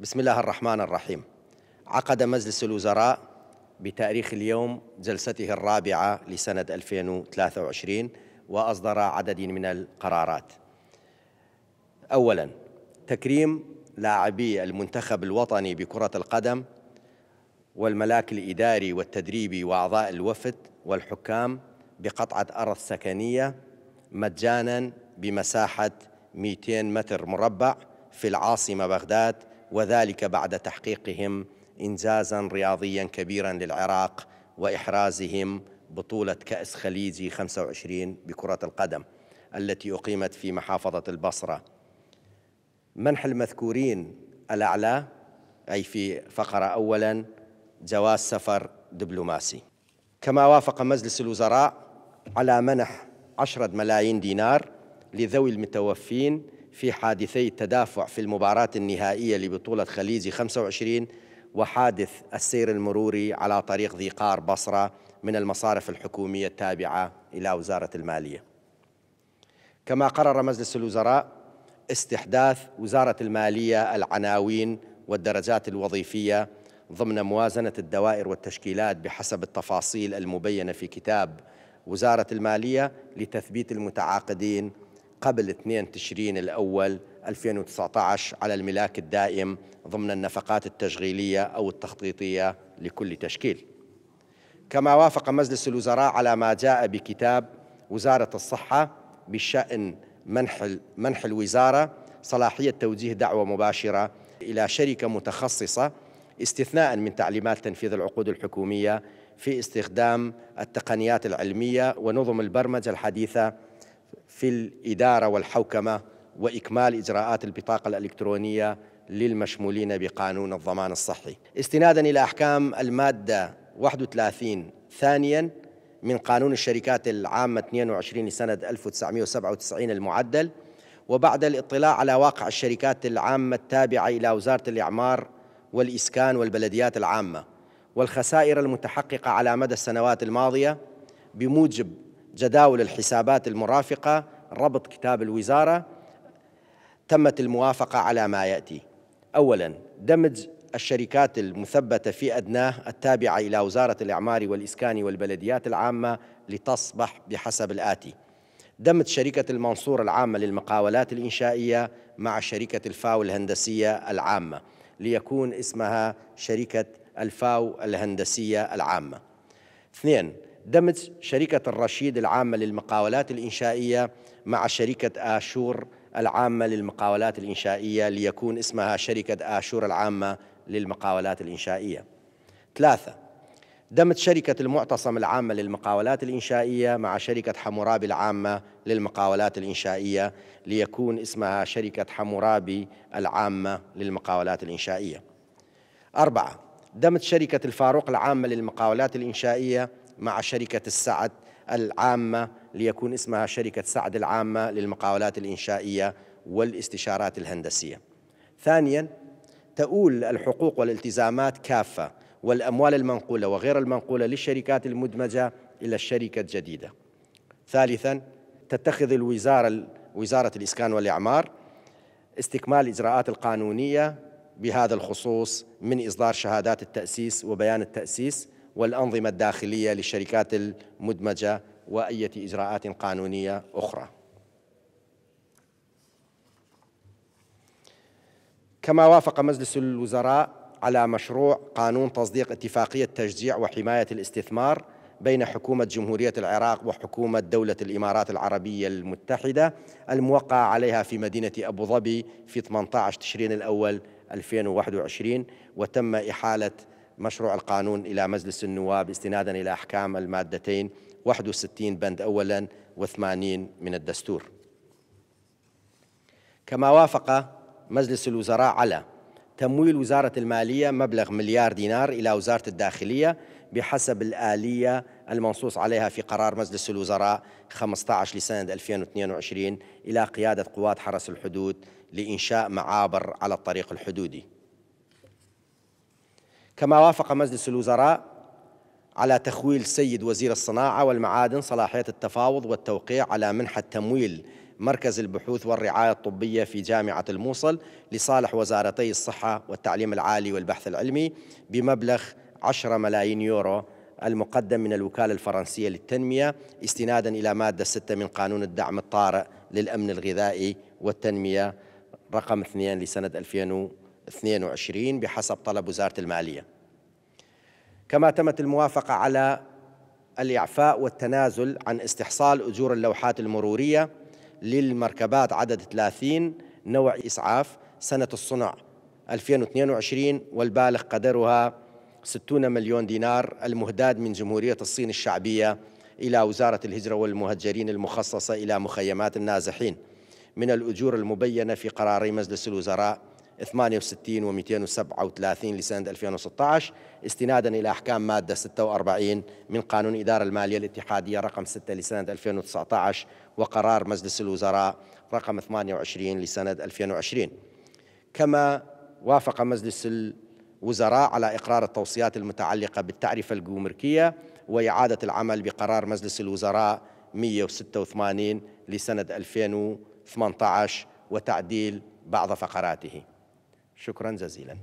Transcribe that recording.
بسم الله الرحمن الرحيم عقد مجلس الوزراء بتاريخ اليوم جلسته الرابعة لسنة 2023 وأصدر عدد من القرارات أولا تكريم لاعبي المنتخب الوطني بكرة القدم والملاك الإداري والتدريبي وأعضاء الوفد والحكام بقطعة أرض سكنية مجانا بمساحة 200 متر مربع في العاصمة بغداد وذلك بعد تحقيقهم إنجازا رياضيا كبيرا للعراق وإحرازهم بطولة كأس خليجي 25 بكرة القدم التي أقيمت في محافظة البصرة منح المذكورين الأعلى أي في فقرة أولا جواز سفر دبلوماسي كما وافق مجلس الوزراء على منح عشرة ملايين دينار لذوي المتوفين في حادثي التدافع في المباراة النهائية لبطولة خليجي 25 وحادث السير المروري على طريق ذي قار بصرة من المصارف الحكومية التابعة إلى وزارة المالية كما قرر مجلس الوزراء استحداث وزارة المالية العناوين والدرجات الوظيفية ضمن موازنة الدوائر والتشكيلات بحسب التفاصيل المبينة في كتاب وزارة المالية لتثبيت المتعاقدين قبل 2 تشرين الأول 2019 على الملاك الدائم ضمن النفقات التشغيلية أو التخطيطية لكل تشكيل كما وافق مجلس الوزراء على ما جاء بكتاب وزارة الصحة بشأن منح, منح الوزارة صلاحية توجيه دعوة مباشرة إلى شركة متخصصة استثناء من تعليمات تنفيذ العقود الحكومية في استخدام التقنيات العلمية ونظم البرمجة الحديثة في الإدارة والحوكمة وإكمال إجراءات البطاقة الإلكترونية للمشمولين بقانون الضمان الصحي استنادا إلى أحكام المادة 31 ثانيا من قانون الشركات العامة 22 لسنة 1997 المعدل وبعد الاطلاع على واقع الشركات العامة التابعة إلى وزارة الإعمار والإسكان والبلديات العامة والخسائر المتحققة على مدى السنوات الماضية بموجب جداول الحسابات المرافقة ربط كتاب الوزارة تمت الموافقة على ما يأتي أولا دمج الشركات المثبتة في أدناه التابعة إلى وزارة الإعمار والإسكان والبلديات العامة لتصبح بحسب الآتي دمج شركة المنصور العامة للمقاولات الإنشائية مع شركة الفاو الهندسية العامة ليكون اسمها شركة الفاو الهندسية العامة اثنين دمج شركة الرشيد العامة للمقاولات الإنشائية مع شركة آشور العامة للمقاولات الإنشائية ليكون اسمها شركة آشور العامة للمقاولات الإنشائية ثلاثة دمج شركة المعتصم العامة للمقاولات الإنشائية مع شركة حمورابي العامة للمقاولات الإنشائية ليكون اسمها شركة حمورابي العامة للمقاولات الإنشائية أربعة دمج شركة الفاروق العامة للمقاولات الإنشائية مع شركة السعد العامة ليكون اسمها شركة سعد العامة للمقاولات الإنشائية والاستشارات الهندسية ثانيا تؤول الحقوق والالتزامات كافة والأموال المنقولة وغير المنقولة للشركات المدمجة إلى الشركة الجديدة ثالثا تتخذ الوزارة وزارة الإسكان والإعمار استكمال الإجراءات القانونية بهذا الخصوص من إصدار شهادات التأسيس وبيان التأسيس والأنظمة الداخلية للشركات المدمجة وأية إجراءات قانونية أخرى كما وافق مجلس الوزراء على مشروع قانون تصديق اتفاقية تشجيع وحماية الاستثمار بين حكومة جمهورية العراق وحكومة دولة الإمارات العربية المتحدة الموقع عليها في مدينة أبو ظبي في 18 تشرين الأول 2021 وتم إحالة مشروع القانون إلى مجلس النواب استنادا إلى أحكام المادتين 61 بند أولا و80 من الدستور كما وافق مجلس الوزراء على تمويل وزارة المالية مبلغ مليار دينار إلى وزارة الداخلية بحسب الآلية المنصوص عليها في قرار مجلس الوزراء 15 لسنة 2022 إلى قيادة قوات حرس الحدود لإنشاء معابر على الطريق الحدودي كما وافق مجلس الوزراء على تخويل سيد وزير الصناعة والمعادن صلاحية التفاوض والتوقيع على منحة تمويل مركز البحوث والرعاية الطبية في جامعة الموصل لصالح وزارتي الصحة والتعليم العالي والبحث العلمي بمبلغ 10 ملايين يورو المقدم من الوكالة الفرنسية للتنمية استنادا إلى مادة 6 من قانون الدعم الطارئ للأمن الغذائي والتنمية رقم 2 لسنة 2000 22 بحسب طلب وزارة المالية كما تمت الموافقة على الإعفاء والتنازل عن استحصال أجور اللوحات المرورية للمركبات عدد 30 نوع إسعاف سنة الصنع 2022 والبالغ قدرها 60 مليون دينار المهداد من جمهورية الصين الشعبية إلى وزارة الهجرة والمهجرين المخصصة إلى مخيمات النازحين من الأجور المبينة في قرار مجلس الوزراء 68 و237 لسنة 2016 استنادا إلى أحكام مادة 46 من قانون إدارة المالية الاتحادية رقم 6 لسنة 2019 وقرار مجلس الوزراء رقم 28 لسنة 2020 كما وافق مجلس الوزراء على إقرار التوصيات المتعلقة بالتعرفة الجمركية وإعادة العمل بقرار مجلس الوزراء 186 لسنة 2018 وتعديل بعض فقراته شكرا جزيلا